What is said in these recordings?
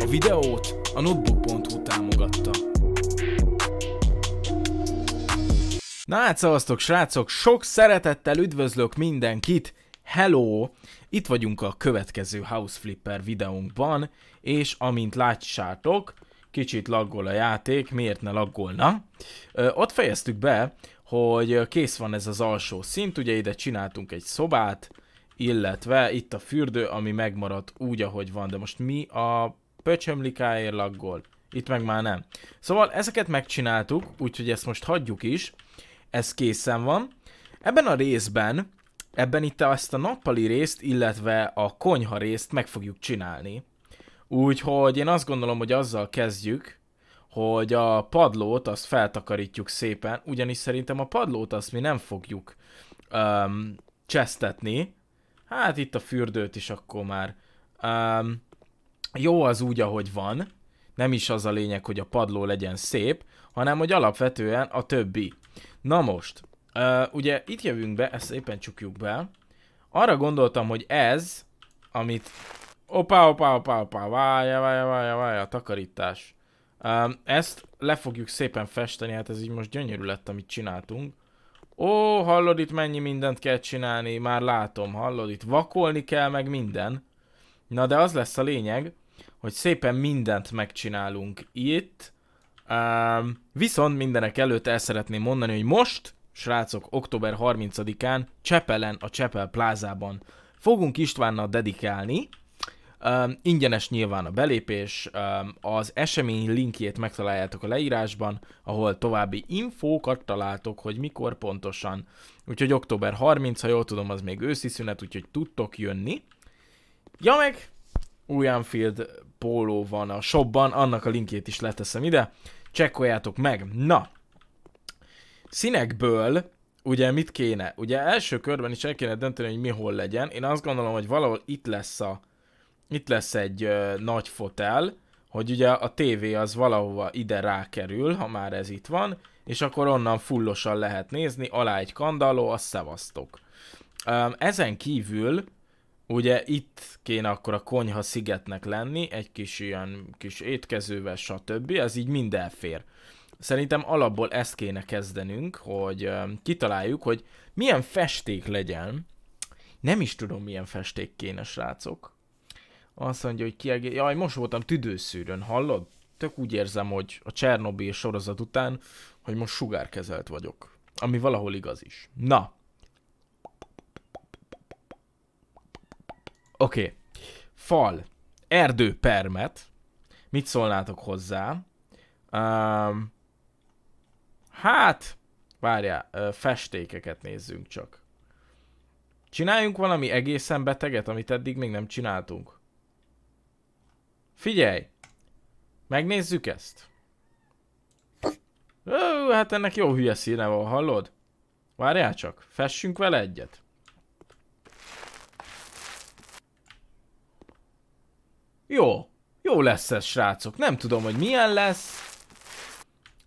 A videót a notebook.hu támogatta. Na hát szavaztok srácok, sok szeretettel üdvözlök mindenkit! Hello! Itt vagyunk a következő House Flipper videónkban, és amint látsátok, kicsit laggol a játék, miért ne laggolna? Ö, ott fejeztük be, hogy kész van ez az alsó szint, ugye ide csináltunk egy szobát, illetve itt a fürdő, ami megmaradt úgy, ahogy van, de most mi a pöcsömlikáért laggol. Itt meg már nem. Szóval ezeket megcsináltuk, úgyhogy ezt most hagyjuk is. Ez készen van. Ebben a részben, ebben itt ezt a nappali részt, illetve a konyha részt meg fogjuk csinálni. Úgyhogy én azt gondolom, hogy azzal kezdjük, hogy a padlót azt feltakarítjuk szépen, ugyanis szerintem a padlót azt mi nem fogjuk um, csesztetni. Hát itt a fürdőt is akkor már. Um, jó az úgy, ahogy van, nem is az a lényeg, hogy a padló legyen szép, hanem hogy alapvetően a többi. Na most, ugye itt jövünk be, ezt éppen csukjuk be. Arra gondoltam, hogy ez, amit... Opa, opa, opa, opa, válja, válja, válja, a takarítás. Um, ezt le fogjuk szépen festeni, hát ez így most gyönyörű lett, amit csináltunk. Ó, hallod itt mennyi mindent kell csinálni, már látom, hallod itt vakolni kell, meg minden. Na de az lesz a lényeg, hogy szépen mindent megcsinálunk itt. Um, viszont mindenek előtt el szeretném mondani, hogy most, srácok, október 30-án Csepelen, a Csepel plázában fogunk Istvánnal dedikálni. Um, ingyenes nyilván a belépés, um, az esemény linkjét megtaláljátok a leírásban, ahol további infókat találtok, hogy mikor pontosan. Úgyhogy október 30, ha jól tudom, az még őszi szünet, úgyhogy tudtok jönni. Ja meg, új Anfield póló van a shopban, annak a linkjét is leteszem ide, csekkoljátok meg. Na, színekből ugye mit kéne? Ugye első körben is el kéne dönteni, hogy mi hol legyen. Én azt gondolom, hogy valahol itt lesz a itt lesz egy ö, nagy fotel, hogy ugye a tévé az valahova ide rákerül, ha már ez itt van, és akkor onnan fullosan lehet nézni, alá egy kandalló, azt szevasztok. Ezen kívül ugye itt kéne akkor a konyha szigetnek lenni, egy kis ilyen kis étkezővel, stb. Ez így mind elfér. Szerintem alapból ezt kéne kezdenünk, hogy kitaláljuk, hogy milyen festék legyen. Nem is tudom, milyen festék kéne, srácok. Azt mondja, hogy kiegé... Jaj, most voltam tüdőszűrön, hallod? Tök úgy érzem, hogy a Csernobyl sorozat után, hogy most sugárkezelt vagyok. Ami valahol igaz is. Na, Oké. Okay. Fal. Erdő permet. Mit szólnátok hozzá? Um, hát, várjál, festékeket nézzünk csak. Csináljunk valami egészen beteget, amit eddig még nem csináltunk. Figyelj! Megnézzük ezt. Ö, hát ennek jó hülye színe van, hallod? Várjál csak, fessünk vele egyet. Jó. Jó lesz ez, srácok. Nem tudom, hogy milyen lesz.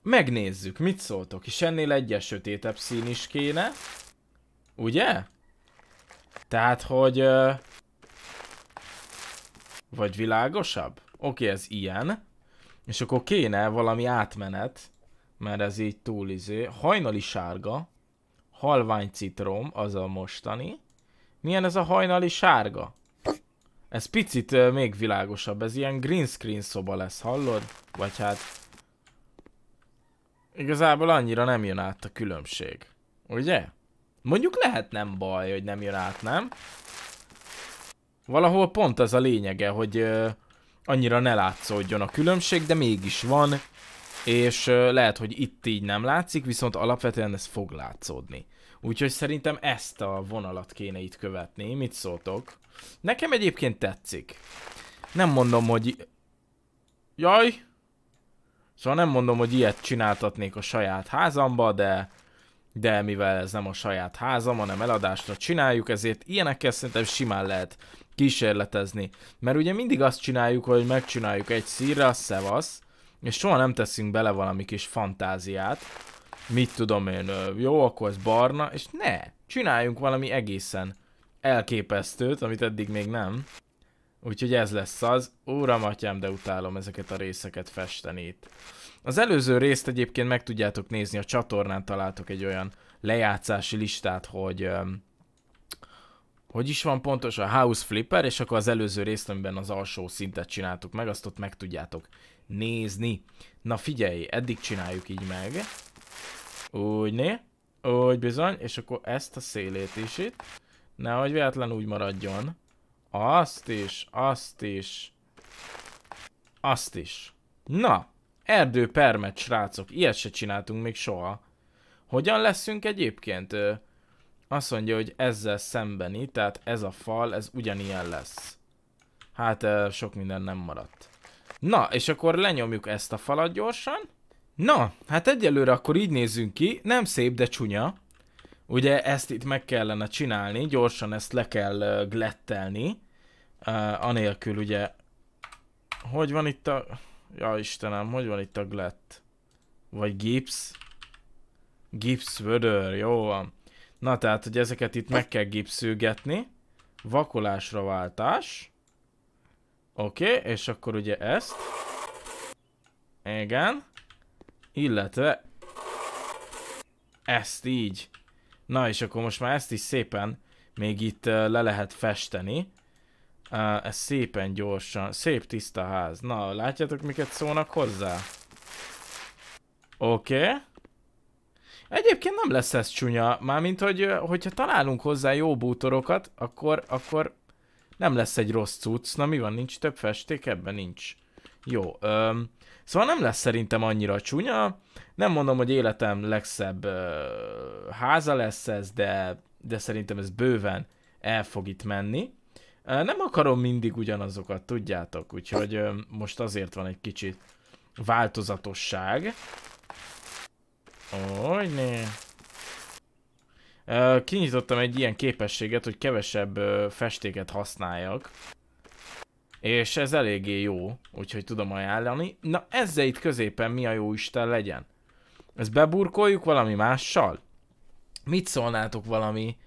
Megnézzük, mit szóltok. És ennél egyes sötétebb szín is kéne. Ugye? Tehát, hogy... Vagy világosabb? Oké, ez ilyen. És akkor kéne valami átmenet. Mert ez így túl izé. Hajnali sárga. Halvány citrom, az a mostani. Milyen ez a hajnali sárga? Ez picit uh, még világosabb, ez ilyen green screen szoba lesz, hallod? Vagy hát... Igazából annyira nem jön át a különbség. Ugye? Mondjuk lehet nem baj, hogy nem jön át, nem? Valahol pont ez a lényege, hogy uh, annyira ne látszódjon a különbség, de mégis van, és uh, lehet, hogy itt így nem látszik, viszont alapvetően ez fog látszódni. Úgyhogy szerintem ezt a vonalat kéne itt követni, mit szóltok? Nekem egyébként tetszik. Nem mondom, hogy... Jaj! Szóval nem mondom, hogy ilyet csináltatnék a saját házamba, de... De mivel ez nem a saját házam, hanem eladásra csináljuk, ezért ilyenekkel szerintem simán lehet kísérletezni. Mert ugye mindig azt csináljuk, hogy megcsináljuk egy a szevasz, és soha nem teszünk bele valami kis fantáziát. Mit tudom én, jó, akkor ez barna, és ne, csináljunk valami egészen elképesztőt, amit eddig még nem. Úgyhogy ez lesz az. Úram, atyám, de utálom ezeket a részeket festeni itt. Az előző részt egyébként meg tudjátok nézni, a csatornán találtok egy olyan lejátszási listát, hogy um, hogy is van pontosan, House Flipper, és akkor az előző részt, amiben az alsó szintet csináltuk meg, azt ott meg tudjátok nézni. Na figyelj, eddig csináljuk így meg. Úgy, né? Úgy bizony, és akkor ezt a szélét is itt. Nehogy véletlen úgy maradjon. Azt is, azt is. Azt is. Na, erdő permet, srácok. Ilyet se csináltunk még soha. Hogyan leszünk egyébként? Azt mondja, hogy ezzel szembeni, tehát ez a fal, ez ugyanilyen lesz. Hát sok minden nem maradt. Na, és akkor lenyomjuk ezt a falat gyorsan. Na, hát egyelőre akkor így nézzünk ki. Nem szép, de csúnya. Ugye ezt itt meg kellene csinálni, gyorsan ezt le kell glettelni, uh, anélkül ugye... Hogy van itt a... Ja Istenem, hogy van itt a glett? Vagy gips? Gips vödör, jó van. Na tehát, hogy ezeket itt meg kell gipszülgetni. Vakolásra váltás. Oké, okay, és akkor ugye ezt. Igen. Illetve ezt így. Na és akkor most már ezt is szépen még itt le lehet festeni. Ez szépen gyorsan, szép tiszta ház. Na, látjátok miket szólnak hozzá? Oké. Okay. Egyébként nem lesz ez csúnya, mármint hogy hogyha találunk hozzá jó bútorokat, akkor, akkor nem lesz egy rossz cucc. Na mi van, nincs több festék? Ebben nincs. Jó, Um, Szóval nem lesz szerintem annyira csúnya, nem mondom, hogy életem legszebb uh, háza lesz ez, de, de szerintem ez bőven el fog itt menni. Uh, nem akarom mindig ugyanazokat, tudjátok, úgyhogy uh, most azért van egy kicsit változatosság. né? Uh, kinyitottam egy ilyen képességet, hogy kevesebb uh, festéket használjak. És ez eléggé jó, úgyhogy tudom ajánlani. Na ezzel itt középen mi a jó Isten legyen? Ezt beburkoljuk valami mással? Mit szólnátok valami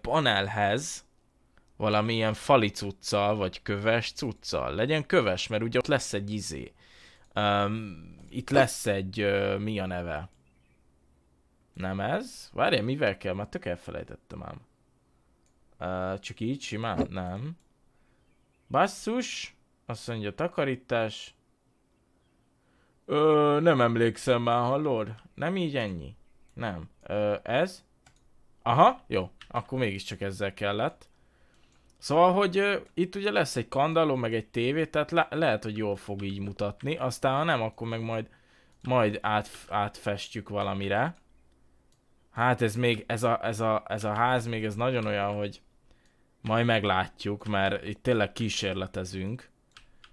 panelhez? Valami ilyen fali cuccal, vagy köves cuccal? Legyen köves, mert ugye ott lesz egy izé. Um, itt lesz egy, uh, mi a neve? Nem ez? Várjál, mivel kell? Már tök elfelejtettem ám. Uh, csak így simán? Nem. Basszus, azt mondja takarítás. Ö, nem emlékszem már, hallod? Nem így ennyi? Nem. Ö, ez? Aha, jó. Akkor mégiscsak ezzel kellett. Szóval, hogy ö, itt ugye lesz egy kandalló, meg egy tévé, tehát le lehet, hogy jól fog így mutatni. Aztán, ha nem, akkor meg majd, majd át, átfestjük valamire. Hát ez még, ez a, ez, a, ez a ház még ez nagyon olyan, hogy majd meglátjuk, mert itt tényleg kísérletezünk.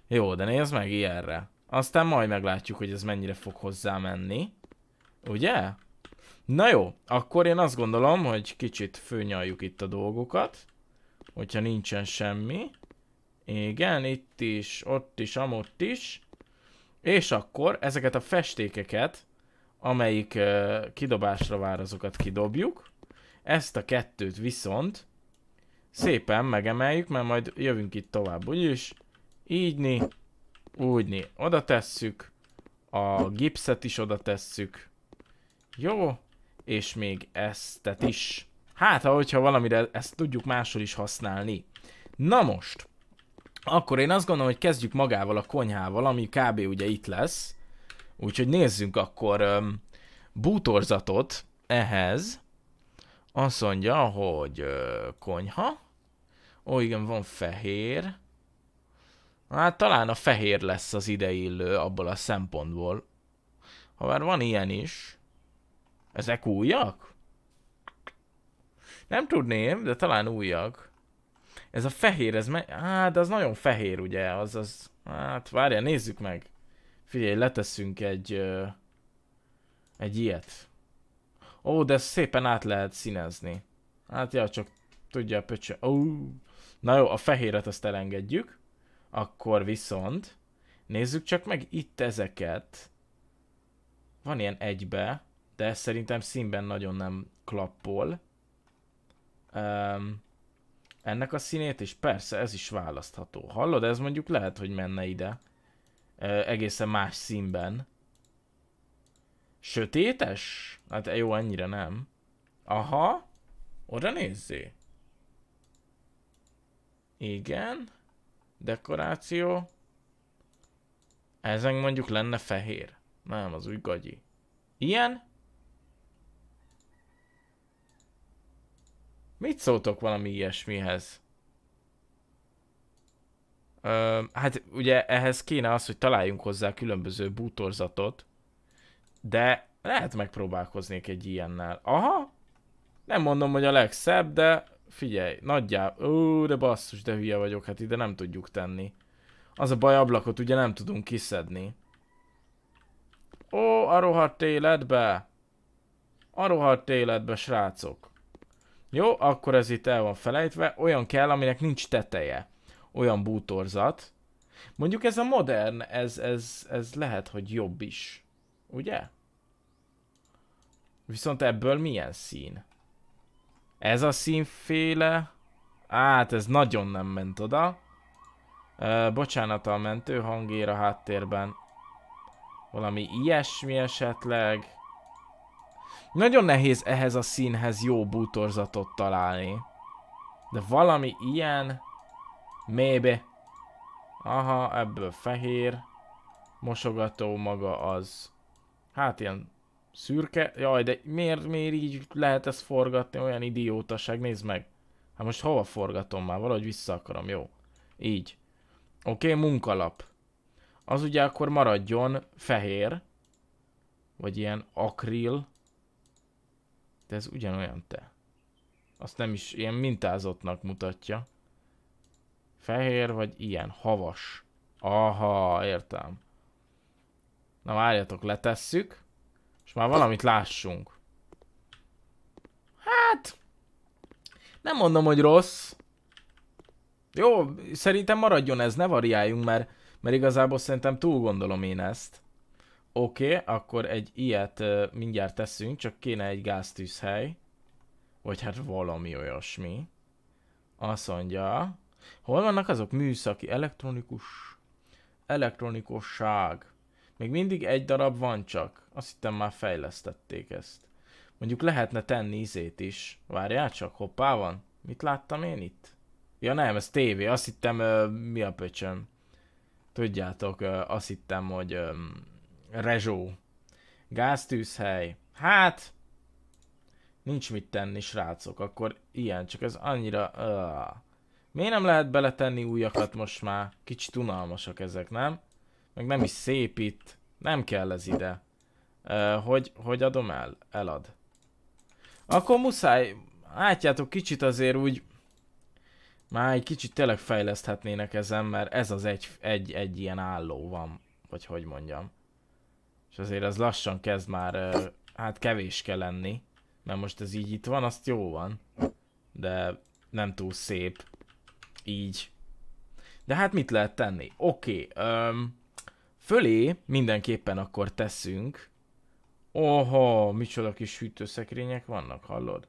Jó, de nézd meg ilyenre. Aztán majd meglátjuk, hogy ez mennyire fog hozzá menni. Ugye? Na jó, akkor én azt gondolom, hogy kicsit főnyaljuk itt a dolgokat. Hogyha nincsen semmi. Igen, itt is, ott is, amott is. És akkor ezeket a festékeket, amelyik uh, kidobásra vár, azokat kidobjuk. Ezt a kettőt viszont szépen megemeljük, mert majd jövünk itt tovább, úgyis. Ígyni, úgyni, oda tesszük. A gipszet is oda tesszük. Jó, és még eztet is. Hát, ha hogyha valamire ezt tudjuk máshol is használni. Na most, akkor én azt gondolom, hogy kezdjük magával a konyhával, ami kb. ugye itt lesz. Úgyhogy nézzünk akkor um, bútorzatot ehhez. Azt mondja, hogy konyha. Ó, igen, van fehér. Hát talán a fehér lesz az ideillő abból a szempontból. Ha már van ilyen is. Ezek újak? Nem tudném, de talán újak. Ez a fehér, ez meg... Hát, az nagyon fehér, ugye? Az, az... Hát, várjál, nézzük meg. Figyelj, leteszünk egy... egy ilyet. Ó, de szépen át lehet színezni. Hát ja, csak tudja a pöcsö. Ó. Na jó, a fehéret azt elengedjük. Akkor viszont nézzük csak meg itt ezeket. Van ilyen egybe, de ez szerintem színben nagyon nem klappol. Um, ennek a színét is? Persze, ez is választható. Hallod, ez mondjuk lehet, hogy menne ide. Uh, egészen más színben. Sötétes? Hát jó, ennyire nem. Aha. Oda nézzé. Igen. Dekoráció. Ezen mondjuk lenne fehér. Nem, az úgy gagyi. Ilyen? Mit szóltok valami ilyesmihez? Ö, hát ugye ehhez kéne az, hogy találjunk hozzá különböző bútorzatot. De lehet megpróbálkoznék egy ilyennel. Aha, nem mondom, hogy a legszebb, de figyelj, nagyjából, ó, de basszus, de hülye vagyok, hát ide nem tudjuk tenni. Az a baj, ablakot ugye nem tudunk kiszedni. Ó, a rohadt életbe! A rohadt életbe, srácok! Jó, akkor ez itt el van felejtve, olyan kell, aminek nincs teteje. Olyan bútorzat. Mondjuk ez a modern, ez, ez, ez lehet, hogy jobb is. Ugye? Viszont ebből milyen szín? Ez a színféle... Hát ez nagyon nem ment oda. Ö, bocsánat a mentő hangér a háttérben. Valami ilyesmi esetleg. Nagyon nehéz ehhez a színhez jó bútorzatot találni. De valami ilyen... maybe, Aha, ebből fehér. Mosogató maga az. Hát ilyen szürke. Jaj, de miért, miért így lehet ezt forgatni? Olyan idiótaság, nézd meg. Hát most hova forgatom már? Valahogy vissza akarom, jó. Így. Oké, okay, munkalap. Az ugye akkor maradjon fehér. Vagy ilyen akril. De ez ugyanolyan te. Azt nem is ilyen mintázottnak mutatja. Fehér vagy ilyen havas. Aha, értem. Na várjatok, letesszük. És már valamit lássunk. Hát... Nem mondom, hogy rossz. Jó, szerintem maradjon ez, ne variáljunk, mert, mert igazából szerintem túl gondolom én ezt. Oké, okay, akkor egy ilyet uh, mindjárt teszünk, csak kéne egy gáztűzhely. Vagy hát valami olyasmi. Azt mondja... Hol vannak azok? Műszaki, elektronikus... Elektronikosság. Még mindig egy darab van csak. Azt hittem már fejlesztették ezt. Mondjuk lehetne tenni izét is. Várjál csak, hoppá van. Mit láttam én itt? Ja nem, ez tévé. Azt hittem, ö, mi a pöcsöm. Tudjátok, ö, azt hittem, hogy ö, rezsó. Gáztűzhely. Hát, nincs mit tenni, srácok. Akkor ilyen, csak ez annyira... Ö. Miért nem lehet beletenni újakat most már? Kicsit unalmasak ezek, nem? Meg nem is szép itt. Nem kell ez ide. Ö, hogy, hogy adom el? Elad. Akkor muszáj, látjátok, kicsit azért úgy már egy kicsit tényleg fejleszthetnének ezen, mert ez az egy, egy, egy ilyen álló van, vagy hogy mondjam. És azért ez lassan kezd már, hát kevés kell lenni, mert most ez így itt van, azt jó van, de nem túl szép, így. De hát mit lehet tenni? Oké, okay, um, fölé mindenképpen akkor teszünk. Oha, micsoda kis hűtőszekrények vannak, hallod?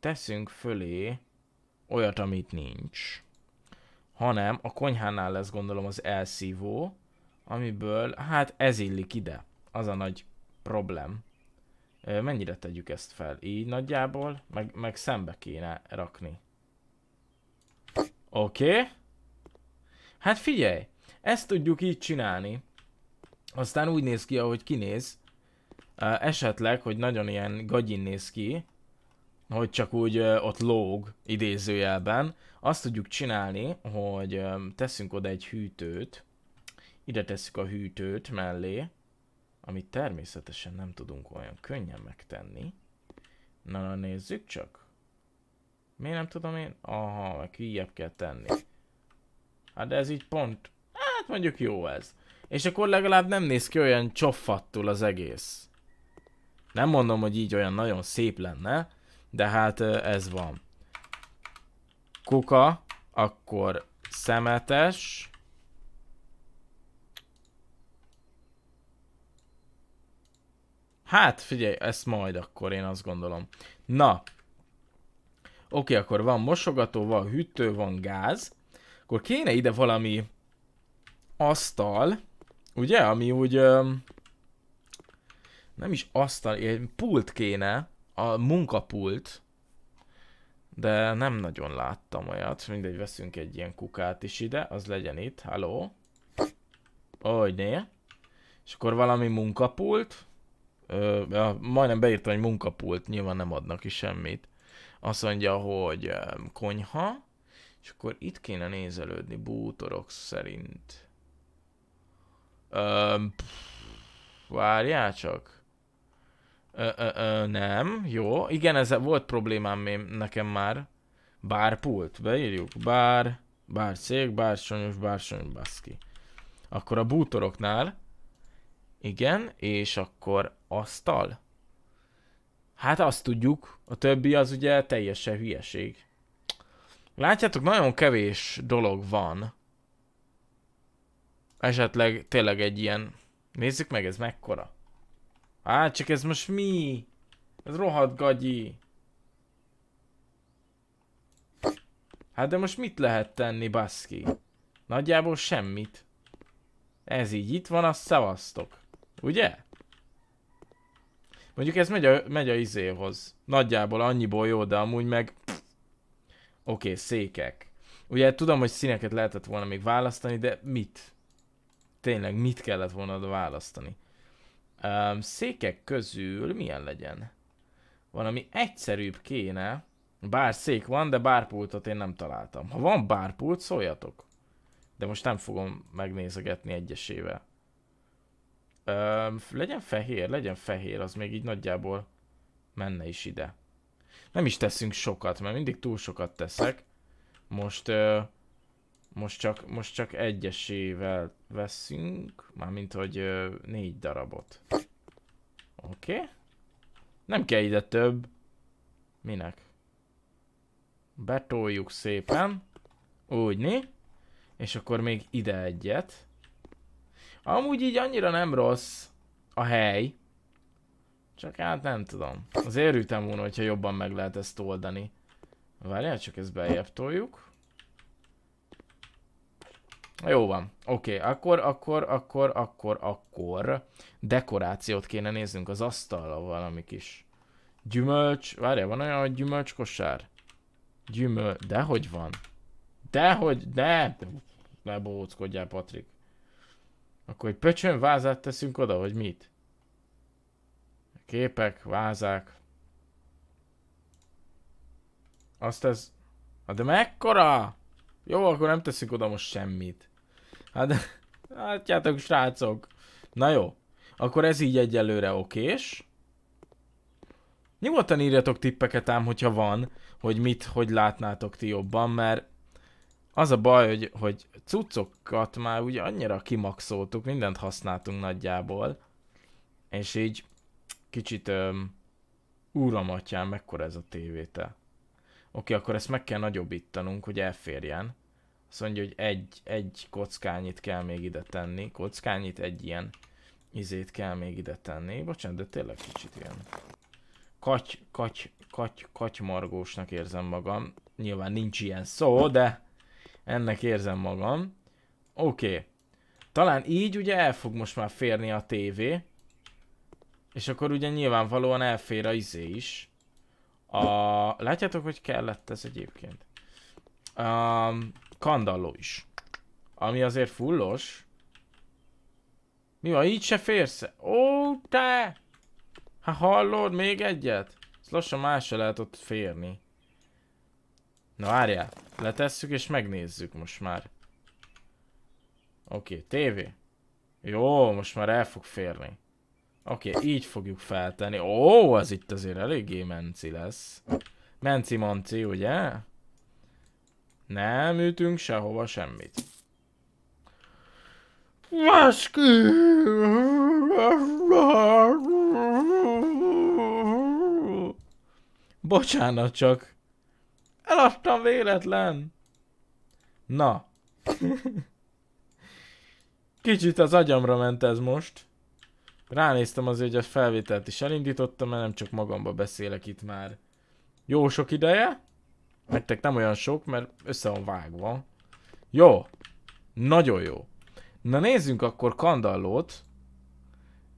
Teszünk fölé olyat, amit nincs. Hanem a konyhánál lesz gondolom az elszívó, amiből, hát ez illik ide. Az a nagy problém. Mennyire tegyük ezt fel? Így nagyjából, meg, meg szembe kéne rakni. Oké. Okay. Hát figyelj, ezt tudjuk így csinálni. Aztán úgy néz ki, ahogy kinéz. Esetleg, hogy nagyon ilyen gagyin néz ki, hogy csak úgy ott lóg idézőjelben. Azt tudjuk csinálni, hogy teszünk oda egy hűtőt. Ide tesszük a hűtőt mellé, amit természetesen nem tudunk olyan könnyen megtenni. Na, na nézzük csak. Miért nem tudom én? Aha, meg hülyebb kell tenni. Hát de ez így pont hát mondjuk jó ez. És akkor legalább nem néz ki olyan csofattul az egész. Nem mondom, hogy így olyan nagyon szép lenne, de hát ez van. Kuka, akkor szemetes. Hát figyelj, ezt majd akkor én azt gondolom. Na. Oké, akkor van mosogató, van hűtő, van gáz. Akkor kéne ide valami asztal, ugye, ami úgy nem is asztal, egy pult kéne, a munkapult, de nem nagyon láttam olyat. Mindegy, veszünk egy ilyen kukát is ide, az legyen itt, hello. ahogy né. És akkor valami munkapult. Ö, ja, majdnem beírtam, hogy munkapult, nyilván nem adnak is semmit. Azt mondja, hogy konyha. És akkor itt kéne nézelődni bútorok szerint. Öm, pff, várjál csak. Ö, ö, ö, nem, jó. Igen, ez volt problémám én, nekem már. Bárpult, beírjuk. Bár, bár cég, bár sonyos, bár sonyos, baszki. Akkor a bútoroknál. Igen, és akkor asztal. Hát azt tudjuk, a többi az ugye teljesen hülyeség. Látjátok, nagyon kevés dolog van Esetleg tényleg egy ilyen... Nézzük meg, ez mekkora. Á, csak ez most mi? Ez rohadt gagyi. Hát de most mit lehet tenni, baszki? Nagyjából semmit. Ez így itt van, azt szavaztok. Ugye? Mondjuk ez megy a, megy a izéhoz. Nagyjából annyiból jó, de amúgy meg... Oké, okay, székek. Ugye tudom, hogy színeket lehetett volna még választani, de mit? tényleg mit kellett volna oda választani. Um, székek közül milyen legyen? Valami egyszerűbb kéne. Bár szék van, de bárpultot én nem találtam. Ha van bárpult, szóljatok. De most nem fogom megnézegetni egyesével. Um, legyen fehér, legyen fehér, az még így nagyjából menne is ide. Nem is teszünk sokat, mert mindig túl sokat teszek. Most... Uh, most csak, most csak egyesével veszünk, mármint hogy ö, négy darabot. Oké. Okay. Nem kell ide több. Minek? Betoljuk szépen. Úgyni. És akkor még ide egyet. Amúgy így annyira nem rossz a hely. Csak hát nem tudom. Azért ürültem volna, hogyha jobban meg lehet ezt oldani. Várjál, csak ezt beljebb toljuk. Jó van, oké, okay. akkor, akkor, akkor, akkor, akkor dekorációt kéne néznünk az asztalra valami kis gyümölcs, várjál, van olyan, hogy gyümölcskosár? Gyümöl, dehogy van. Dehogy, De... Ne bohóckodjál, Patrik. Akkor egy pöcsön vázát teszünk oda, vagy mit? Képek, vázák. Azt ez... Hát de mekkora? Jó, akkor nem teszünk oda most semmit. Hát, látjátok, srácok. Na jó. Akkor ez így egyelőre okés. Nyugodtan írjatok tippeket ám, hogyha van, hogy mit, hogy látnátok ti jobban, mert az a baj, hogy, hogy cuccokat már ugye annyira kimaxoltuk, mindent használtunk nagyjából, és így kicsit, öm, úram atyám, mekkora ez a tévétel. Oké, akkor ezt meg kell nagyobbítanunk, hogy elférjen. Azt mondja, hogy egy, egy kockányit kell még ide tenni. Kockányit egy ilyen izét kell még ide tenni. Bocsánat, de tényleg kicsit ilyen katy, katy, katy, katymargósnak érzem magam. Nyilván nincs ilyen szó, de ennek érzem magam. Oké. Okay. Talán így ugye el fog most már férni a tévé. És akkor ugye nyilvánvalóan elfér a izé is. A... Látjátok, hogy kellett ez egyébként. Um, kandalló is. Ami azért fullos. Mi van, így se férsz? Ó, te! Ha hát hallod még egyet? Ezt lassan más se lehet ott férni. Na várjál, letesszük és megnézzük most már. Oké, okay, tévé. Jó, most már el fog férni. Oké, okay, így fogjuk feltenni. Ó, az itt azért eléggé menci lesz. Menci-manci, ugye? Nem ütünk sehova semmit. Vaskő! Bocsánat csak. Eladtam véletlen. Na. Kicsit az agyamra ment ez most. Ránéztem azért, hogy a felvételt is elindítottam, mert nem csak magamba beszélek itt már. Jó sok ideje. Nektek nem olyan sok, mert össze van vágva. Jó. Nagyon jó. Na nézzünk akkor kandallót.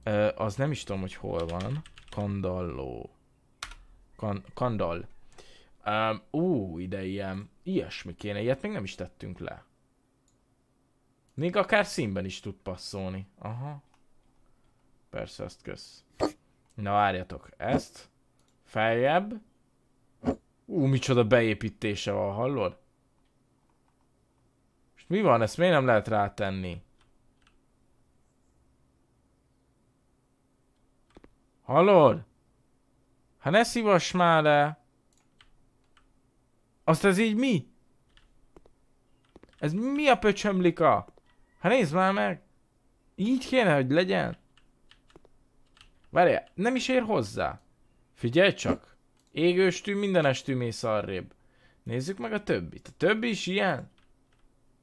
Ö, az nem is tudom, hogy hol van. Kandalló. Kan kandall. Um, ú, ide ilyen. Ilyesmi kéne. Ilyet még nem is tettünk le. Még akár színben is tud passzolni. Aha. Persze, azt kösz. Na várjatok. Ezt. Feljebb. Ú, micsoda beépítése van, hallod? És mi van, ezt miért nem lehet rátenni? Hallod? Ha hát ne szívass már le! Azt ez így mi? Ez mi a pöcsömlika? Ha hát nézd már meg! Így kéne, hogy legyen. Várjál, nem is ér hozzá. Figyelj csak. Égőstű, estű mész arrébb. Nézzük meg a többit. A többi is ilyen?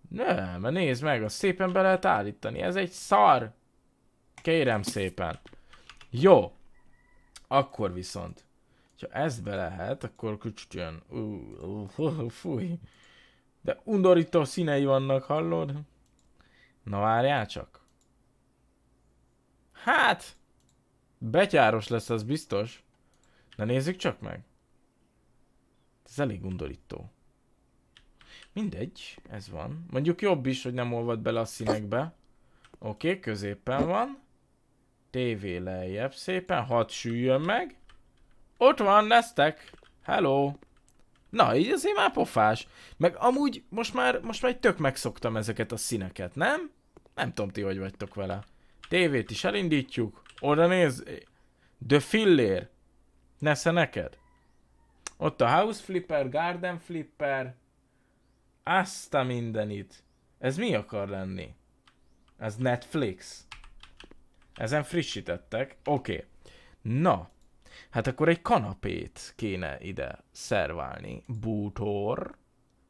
Nem, mert nézd meg, azt szépen be lehet állítani. Ez egy szar. Kérem szépen. Jó. Akkor viszont. Ha ezt be lehet, akkor kicsit jön. Uh, uh, fúj. De undorító színei vannak, hallod? Na várjál csak. Hát, betyáros lesz az biztos. Na nézzük csak meg. Ez elég undorító. Mindegy, ez van. Mondjuk jobb is, hogy nem olvad bele a színekbe. Oké, okay, középen van. TV lejjebb szépen, hadd süljön meg. Ott van, neztek. Hello. Na, így azért már pofás. Meg amúgy most már, most már tök megszoktam ezeket a színeket, nem? Nem tudom ti, hogy vagytok vele. Tévét is elindítjuk. Oda néz. The Fillér. Nesze neked? Ott a House Flipper, Garden Flipper. Azt a mindenit. Ez mi akar lenni? Ez Netflix. Ezen frissítettek. Oké. Okay. Na. Hát akkor egy kanapét kéne ide szerválni. Bútor.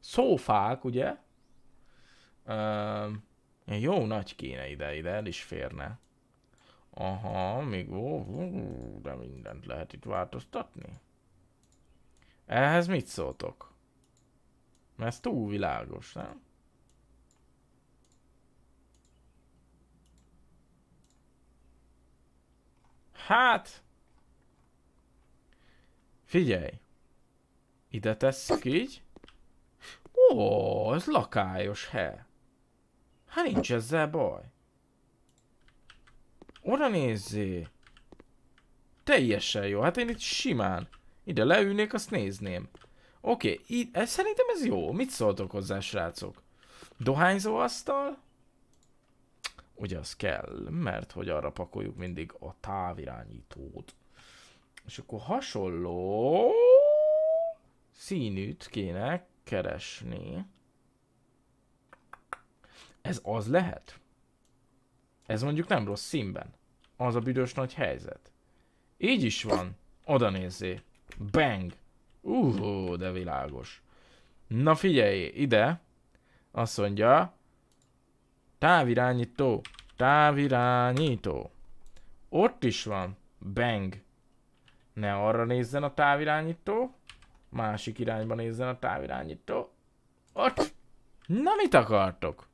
Szófák, ugye? Uh, jó nagy kéne ide, ide el is férne. Aha, még ó, de mindent lehet itt változtatni. Ehhez mit szóltok? Mert ez túl világos, nem? Hát... Figyelj! Ide tesszük így. Ó, ez lakályos he. Hát nincs ezzel baj. Oda nézzé! Teljesen jó, hát én itt simán. Ide leülnék, azt nézném. Oké, okay, ez, szerintem ez jó. Mit szóltok hozzá, srácok? Dohányzó asztal? Ugye az kell, mert hogy arra pakoljuk mindig a távirányítót. És akkor hasonló színűt kéne keresni. Ez az lehet? Ez mondjuk nem rossz színben. Az a büdös nagy helyzet. Így is van. Oda nézzé. Bang! Uhó, de világos. Na figyelj, ide. Azt mondja. Távirányító. Távirányító. Ott is van. Bang. Ne arra nézzen a távirányító. Másik irányba nézzen a távirányító. Ott. Na mit akartok?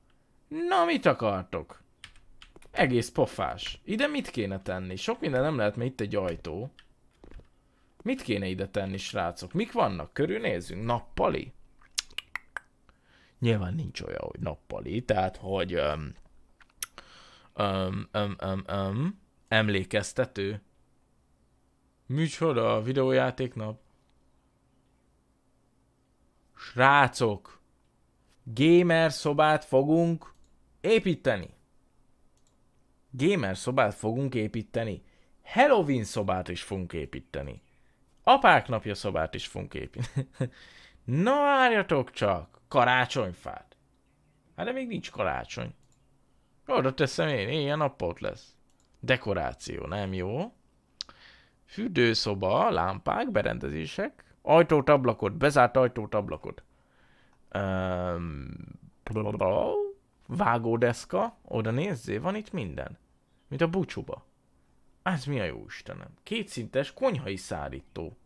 Na mit akartok? Egész pofás. Ide mit kéne tenni? Sok minden nem lehet, mert itt egy ajtó. Mit kéne ide tenni, srácok? Mik vannak? Körülnézzünk. Nappali? Nyilván nincs olyan, hogy nappali. Tehát, hogy... Um, um, um, um, um, emlékeztető. Micsoda a videójátéknap? Srácok! Gamer szobát fogunk építeni gamer szobát fogunk építeni. Halloween szobát is fogunk építeni. Apák napja szobát is fogunk építeni. Na várjatok csak, karácsonyfát. Hát de még nincs karácsony. Oda teszem én, ilyen napot lesz. Dekoráció, nem jó? Fürdőszoba, lámpák, berendezések, ajtót, ablakot, bezárt ajtót, ablakot. Um, vágódeszka, oda nézzé, van itt minden. Mint a bucsuba. Ez mi a jó Istenem? Kétszintes konyhai szárító.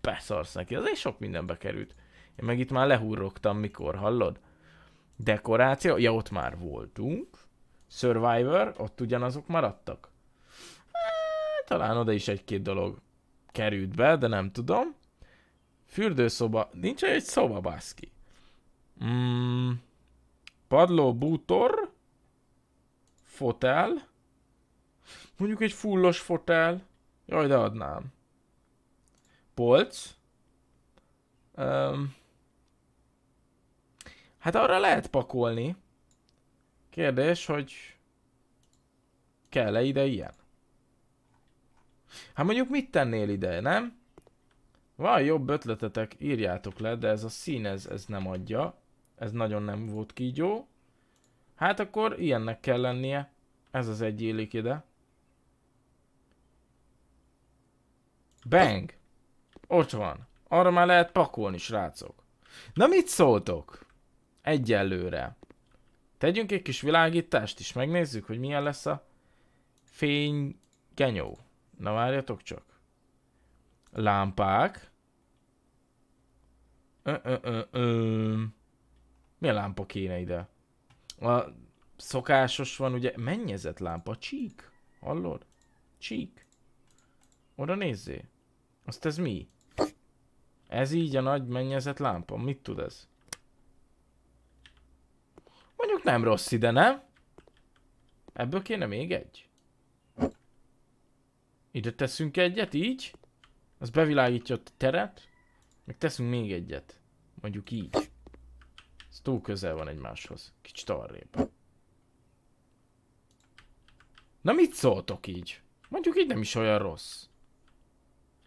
Beszarsz neki, azért sok mindenbe került. Én meg itt már lehurrogtam, mikor, hallod? Dekoráció, ja ott már voltunk. Survivor, ott ugyanazok maradtak. Eh, talán oda is egy-két dolog került be, de nem tudom. Fürdőszoba, nincs egy szoba, baszki. Mm, Padló, bútor, fotel, mondjuk egy fullos fotel, jaj, de adnám. Polc, um, hát arra lehet pakolni. Kérdés, hogy kell-e ide ilyen? Hát mondjuk mit tennél ide, nem? Van jobb ötletetek, írjátok le, de ez a szín, ez, ez nem adja. Ez nagyon nem volt kígyó. Hát akkor ilyennek kell lennie. Ez az egy élik ide. Bang! Ott van. Arra már lehet pakolni, srácok. Na mit szóltok? Egyelőre. Tegyünk egy kis világítást is, megnézzük, hogy milyen lesz a fény genyó. Na várjatok csak. Lámpák. Ö -ö -ö -ö. Milyen lámpa kéne ide? A szokásos van ugye, mennyezett lámpa, csík. Hallod? Csík. Oda nézzé. Azt ez mi? Ez így a nagy mennyezett lámpa. Mit tud ez? Mondjuk nem rossz ide, nem? Ebből kéne még egy. Ide teszünk egyet, így. Az bevilágítja a teret. Meg teszünk még egyet. Mondjuk így túl közel van egymáshoz. Kicsit arrébb. Na mit szóltok így? Mondjuk így nem is olyan rossz.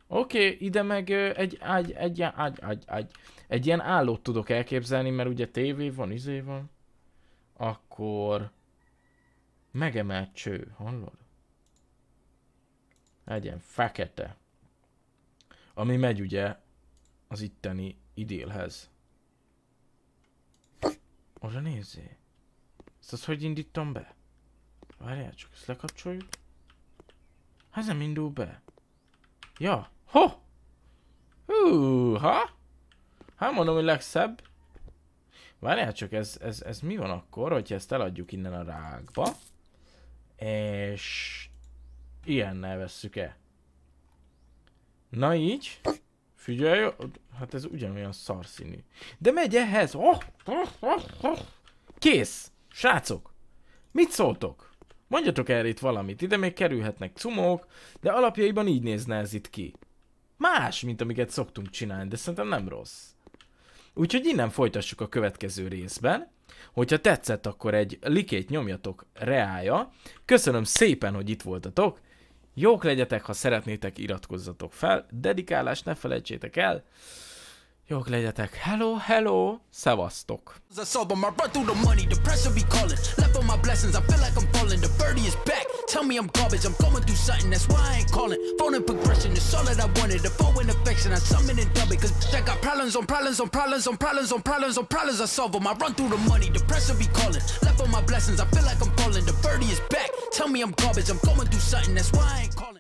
Oké, okay, ide meg egy, egy, egy, egy, egy, egy, egy ilyen állót tudok elképzelni, mert ugye tévé van, izé van. Akkor... Megemelt cső, hallod? ilyen fekete. Ami megy ugye az itteni idélhez. Oda nézzé. Ezt az hogy indítom be? Várjál csak, ezt lekapcsoljuk. Hát nem indul be. Ja, ho! Hú, ha? Hát mondom, hogy legszebb. Várjál csak, ez, ez, ez mi van akkor, hogyha ezt eladjuk innen a rákba? És... Ilyennel vesszük-e? Na így. Figyelj, hát ez ugyanolyan szarszínű. De megy ehhez! Oh, oh, oh, oh. Kész! Srácok! Mit szóltok? Mondjatok erre itt valamit, ide még kerülhetnek cumók, de alapjaiban így nézne ez itt ki. Más, mint amiket szoktunk csinálni, de szerintem nem rossz. Úgyhogy innen folytassuk a következő részben. Hogyha tetszett, akkor egy likét nyomjatok reája. Köszönöm szépen, hogy itt voltatok, Jók legyetek, ha szeretnétek, iratkozzatok fel. Dedikálást ne felejtsétek el. Jók legyetek. Hello, hello. Szevasztok. I saw, but my run through the money, the pressure be calling. Left on my blessings, I feel like I'm falling. The birdie is back. Tell me I'm garbage, I'm going through something, that's why I ain't calling. Phone and progression, it's all that I wanted. The phone and affection, I summon and dub it. Cause I got problems on problems on problems on problems on problems on problems, I solve them. I run through the money, the pressure be calling. Left on my blessings, I feel like I'm falling. The birdie is back. Tell me I'm garbage, I'm going through something, that's why I ain't calling.